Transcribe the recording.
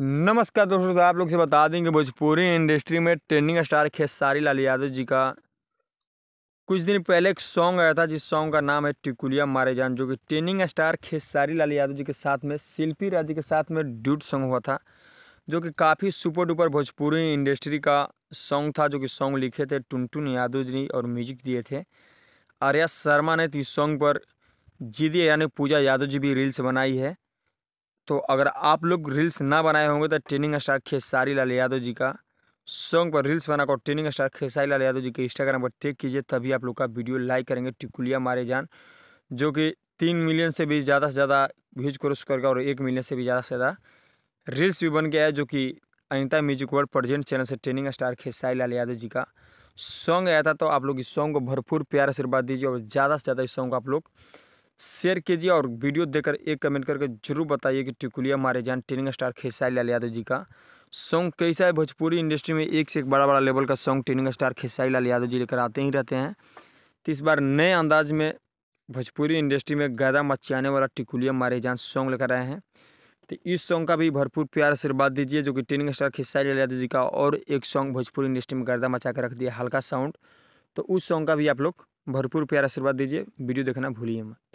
नमस्कार दोस्तों तो आप लोग से बता दें कि भोजपुरी इंडस्ट्री में ट्रेंडिंग स्टार खेसारी लाल यादव जी का कुछ दिन पहले एक सॉन्ग आया था जिस सॉन्ग का नाम है टिकुलिया मारे जान जो कि ट्रेंडिंग स्टार खेसारी लाल यादव जी के साथ में शिल्पी राज के साथ में ड्यूट सॉन्ग हुआ था जो कि काफ़ी सुपर डुपर भोजपुरी इंडस्ट्री का सॉन्ग था जो कि सॉन्ग लिखे थे टुनटुन यादव जी और म्यूजिक दिए थे आर्या शर्मा ने तो इस सॉन्ग पर जीदी यानी पूजा यादव जी भी रील्स बनाई है तो अगर आप लोग रील्स ना बनाए होंगे तो ट्रेनिंग स्टार खेसारी लाल यादव जी का सॉन्ग पर रील्स बनाकर ट्रेनिंग स्टार खेसारी लाल यादव जी के इंस्टाग्राम पर टेक कीजिए तभी आप लोग का वीडियो लाइक करेंगे टिकुलिया मारे जान जो कि तीन मिलियन से भी ज़्यादा से ज़्यादा व्यूज क्रॉस करके और एक मिलियन से भी ज़्यादा से ज़्यादा रील्स भी बन गया है जो कि Anita music world present channel से ट्रेनिंग स्टार खेसारी लाल यादव जी का सॉन्ग आया था तो आप लोग इस सॉन्ग को भरपूर प्यार आशीर्वाद दीजिए और ज़्यादा से ज़्यादा इस सॉन्ग को आप लोग शेयर कीजिए और वीडियो देखकर एक कमेंट करके जरूर बताइए कि टिकुलिया मारे जान ट्रेनिंग स्टार खेसारी लाल यादव जी का सॉन्ग कैसा है भोजपुरी इंडस्ट्री में एक से एक बड़ा बड़ा लेवल का song trending star Khesari Lal Yadav ji लेकर आते ही रहते हैं तो इस बार नए अंदाज में भोजपुरी इंडस्ट्री में गदा मचाने वाला टिकुलिया मारे जान सॉन्ग लेकर आए हैं तो इस सॉन्ग का भी भरपूर प्यार आशीर्वाद दीजिए जो कि ट्रेनिंग स्टार खेसारी लाल यादव जी का और एक सॉन्ग भोजपुरी इंडस्ट्री में गर्दा मचा कर रख दिया हल्का साउंड तो उस सॉन्ग का भी आप लोग भरपूर प्यार आशीर्वाद दीजिए वीडियो देखना भूलिए मत